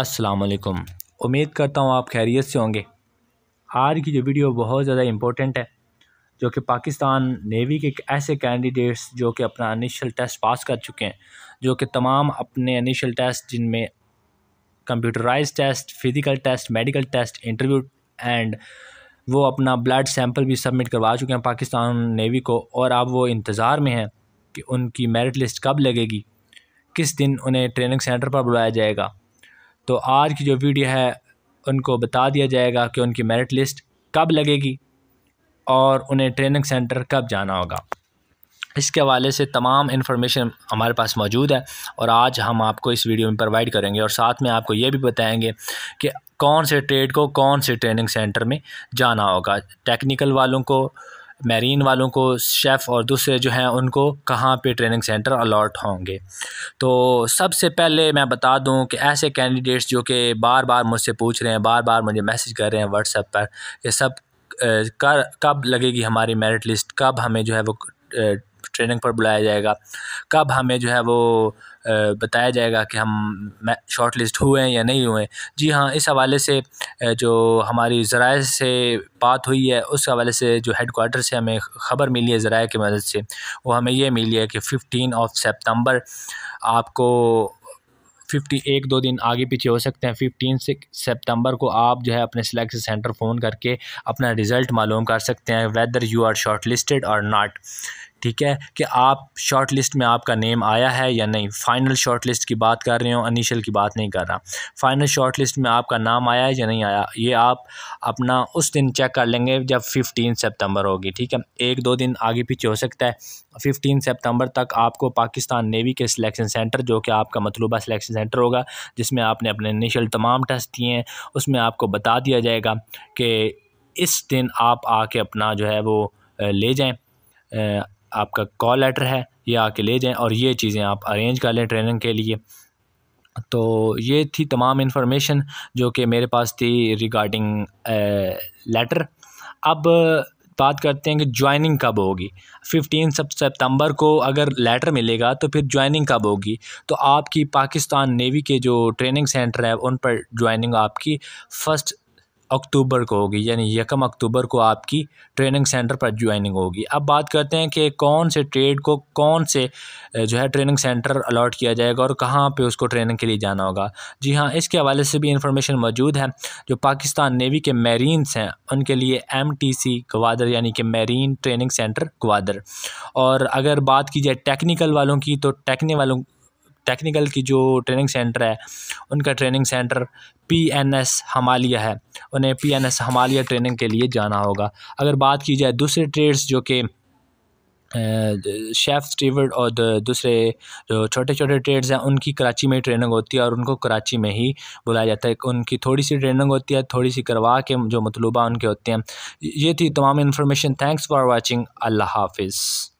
असलकम उम्मीद करता हूँ आप खैरियत से होंगे आज की जो वीडियो बहुत ज़्यादा इम्पोर्टेंट है जो कि पाकिस्तान नेवी के ऐसे कैंडिडेट्स जो कि अपना इनिशियल टेस्ट पास कर चुके हैं जो कि तमाम अपने इनिशियल टेस्ट जिनमें computerize test physical test medical test interview and वो अपना ब्लड सैंपल भी सबमिट करवा चुके हैं पाकिस्तान नेवी को और अब वो इंतज़ार में हैं कि उनकी मेरिट लिस्ट कब लगेगी किस दिन उन्हें ट्रेनिंग सेंटर पर बुलाया जाएगा तो आज की जो वीडियो है उनको बता दिया जाएगा कि उनकी मेरिट लिस्ट कब लगेगी और उन्हें ट्रेनिंग सेंटर कब जाना होगा इसके हवाले से तमाम इन्फॉर्मेशन हमारे पास मौजूद है और आज हम आपको इस वीडियो में प्रोवाइड करेंगे और साथ में आपको ये भी बताएंगे कि कौन से ट्रेड को कौन से ट्रेनिंग सेंटर में जाना होगा टेक्निकल वालों को मैरीन वालों को शेफ़ और दूसरे जो हैं उनको कहाँ पे ट्रेनिंग सेंटर अलाट होंगे तो सबसे पहले मैं बता दूं कि ऐसे कैंडिडेट्स जो कि बार बार मुझसे पूछ रहे हैं बार बार मुझे मैसेज कर रहे हैं व्हाट्सएप पर ये सब कर कब लगेगी हमारी मेरिट लिस्ट कब हमें जो है वो ट्रेनिंग पर बुलाया जाएगा कब हमें जो है वो बताया जाएगा कि हम शॉर्ट लिस्ट हुए हैं या नहीं हुए जी हाँ इस हवाले से जो हमारी ज़रा से बात हुई है उस हवाले से जो हेड कोार्टर से हमें ख़बर मिली है ज़रा की मदद से वो हमें यह मिली है कि फ़िफ्टीन ऑफ सितंबर आपको फिफ्टी एक दो दिन आगे पीछे हो सकते हैं फिफ्टीन से सितंबर को आप जो है अपने सिलेक्शन सेंटर फ़ोन करके अपना रिज़ल्ट मालूम कर सकते हैं whether you are shortlisted और नाट ठीक है कि आप शॉर्ट लिस्ट में आपका नेम आया है या नहीं फ़ाइनल शॉर्ट लिस्ट की बात कर रहे हो इनिशियल की बात नहीं कर रहा फ़ाइनल शॉर्ट लिस्ट में आपका नाम आया है या नहीं आया ये आप अपना उस दिन चेक कर लेंगे जब फिफ्टीन सेप्टेम्बर होगी ठीक है एक दो दिन आगे पीछे हो सकता है फिफ्टीन सेप्टेम्बर तक आपको पाकिस्तान नेवी के सिलेक्शन सेंटर जो कि आपका मतलूबा सिलेक्शन सेंटर होगा जिसमें आपने अपने इनिशियल तमाम टेस्ट दिए हैं उसमें आपको बता दिया जाएगा कि इस दिन आप आके अपना जो है वो ले जाएं आपका कॉल लेटर है ये आके ले जाएं और ये चीज़ें आप अरेंज कर लें ट्रेनिंग के लिए तो ये थी तमाम इन्फॉर्मेशन जो कि मेरे पास थी रिगार्डिंग लेटर अब बात करते हैं कि ज्वाइनिंग कब होगी फिफ्टीन सितंबर को अगर लेटर मिलेगा तो फिर ज्वाइनिंग कब होगी तो आपकी पाकिस्तान नेवी के जो ट्रेनिंग सेंटर है उन पर ज्वाइनिंग आपकी फ़र्स्ट अक्टूबर को होगी यानी यकम अक्टूबर को आपकी ट्रेनिंग सेंटर पर ज्वाइनिंग होगी अब बात करते हैं कि कौन से ट्रेड को कौन से जो है ट्रेनिंग सेंटर अलाट किया जाएगा और कहाँ पे उसको ट्रेनिंग के लिए जाना होगा जी हाँ इसके हवाले से भी इंफॉर्मेशन मौजूद है जो पाकिस्तान नेवी के मेरीन्स हैं उनके लिए एम टी सी गवादर यानी कि मेरीन ट्रेनिंग सेंटर गवादर और अगर बात की जाए टेक्निकल वालों की तो टेक्निक वालों टेक्निकल की जो ट्रेनिंग सेंटर है उनका training centre P N S Himalaya है उन्हें P N S Himalaya training के लिए जाना होगा अगर बात की जाए दूसरे ट्रेड्स जो कि शेफ़ स्टीवर्ड और दूसरे जो छोटे छोटे ट्रेड्स हैं उनकी कराची में ट्रेनिंग होती है और उनको कराची में ही बुलाया जाता है उनकी थोड़ी सी ट्रेनिंग होती है थोड़ी सी करवा के जो मतलूबा उनके होते हैं ये थी तमाम इन्फॉर्मेशन थैंक्स फॉर वॉचिंग अल्लाह हाफिज़